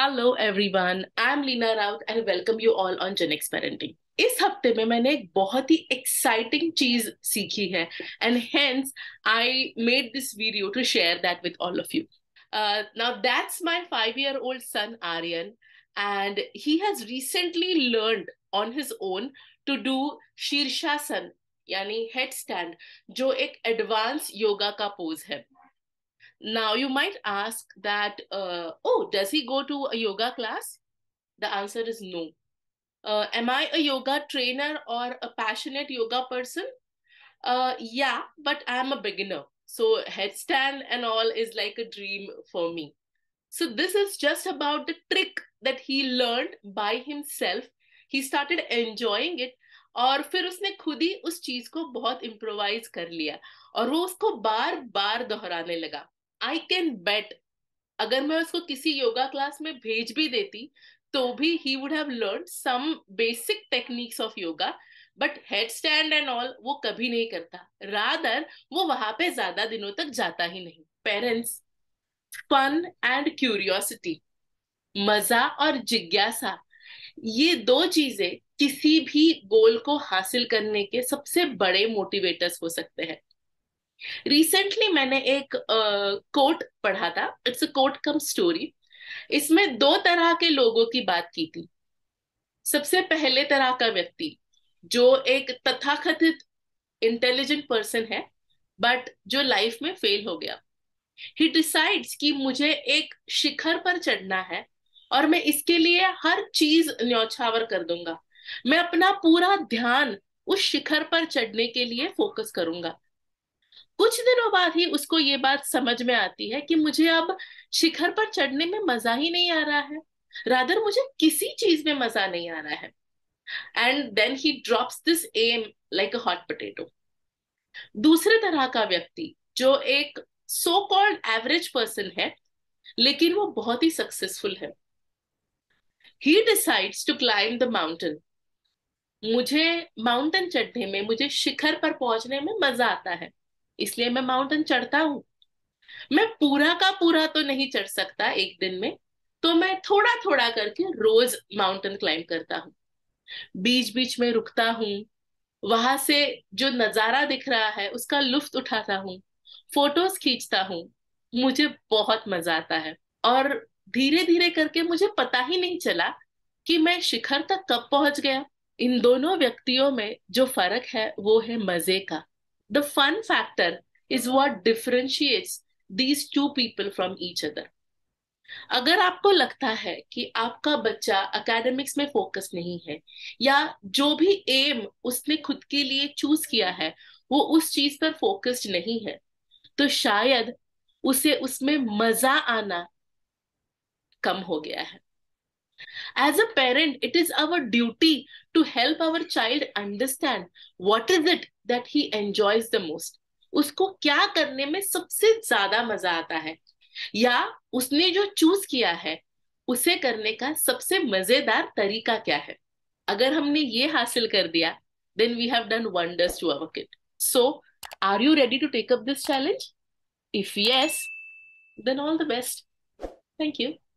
Hello everyone I am Leena Raut and welcome you all on Genex parenting इस हफ्ते में मैंने एक बहुत ही एक्साइटिंग चीज सीखी है and hence I made this video to share that with all of you now that's my five year old son Aryan and he has recently learn on his own to do शीर्षासन यानी head stand जो एक advance yoga का pose है Now, you might ask that, uh, oh, does he go to a yoga class? The answer is no. Uh, am I a yoga trainer or a passionate yoga person? Uh, yeah, but I'm a beginner. So, headstand and all is like a dream for me. So, this is just about the trick that he learned by himself. He started enjoying it और फिर उसने खुद ही उस चीज को बहुत improvise कर लिया और वो उसको बार बार दोहराने लगा आई कैन बेट अगर मैं उसको किसी योगा क्लास में भेज भी देती तो भी he would have learn some basic techniques of yoga but head stand and all वो कभी नहीं करता रादर वो वहां पे ज्यादा दिनों तक जाता ही नहीं पेरेंट्स फन एंड क्यूरियोसिटी मजा और जिज्ञासा ये दो चीजें किसी भी गोल को हासिल करने के सबसे बड़े मोटिवेटर्स हो सकते हैं रिसेंटली मैंने एक कोट uh, पढ़ा था it's a quote cum story इसमें दो तरह के लोगों की बात की थी सबसे पहले तरह का व्यक्ति जो एक तथाकथित इंटेलिजेंट पर्सन है बट जो लाइफ में फेल हो गया ही डिसाइड्स कि मुझे एक शिखर पर चढ़ना है और मैं इसके लिए हर चीज न्यौछावर कर दूंगा मैं अपना पूरा ध्यान उस शिखर पर चढ़ने के लिए फोकस करूंगा कुछ दिनों बाद ही उसको ये बात समझ में आती है कि मुझे अब शिखर पर चढ़ने में मजा ही नहीं आ रहा है रादर मुझे किसी चीज में मजा नहीं आ रहा है and then he drops this um like a hot potato दूसरे तरह का व्यक्ति जो एक सो कॉल्ड एवरेज पर्सन है लेकिन वो बहुत ही सक्सेसफुल है he decides to climb the mountain मुझे माउंटेन चढ़ने में मुझे शिखर पर पहुंचने में मजा आता है इसलिए मैं माउंटेन चढ़ता हूँ मैं पूरा का पूरा तो नहीं चढ़ सकता एक दिन में तो मैं थोड़ा थोड़ा करके रोज माउंटेन क्लाइंब करता हूँ बीच बीच में रुकता हूँ वहां से जो नजारा दिख रहा है उसका लुफ्त उठाता हूँ फोटोज खींचता हूँ मुझे बहुत मजा आता है और धीरे धीरे करके मुझे पता ही नहीं चला कि मैं शिखर तक कब पहुंच गया इन दोनों व्यक्तियों में जो फर्क है वो है मजे का the fun factor is what differentiates these two people from each other अगर आपको लगता है कि आपका बच्चा अकेडमिक्स में फोकस नहीं है या जो भी एम उसने खुद के लिए चूज किया है वो उस चीज पर फोकस्ड नहीं है तो शायद उसे उसमें मजा आना कम हो गया है as a parent it is our duty to help our child understand what is it that he enjoys the most उसको क्या करने में सबसे ज्यादा मजा आता है या उसने जो चूज किया है उसे करने का सबसे मजेदार तरीका क्या है अगर हमने ये हासिल कर दिया then we have done wonders to our kid so are you ready to take up this challenge if yes then all the best thank you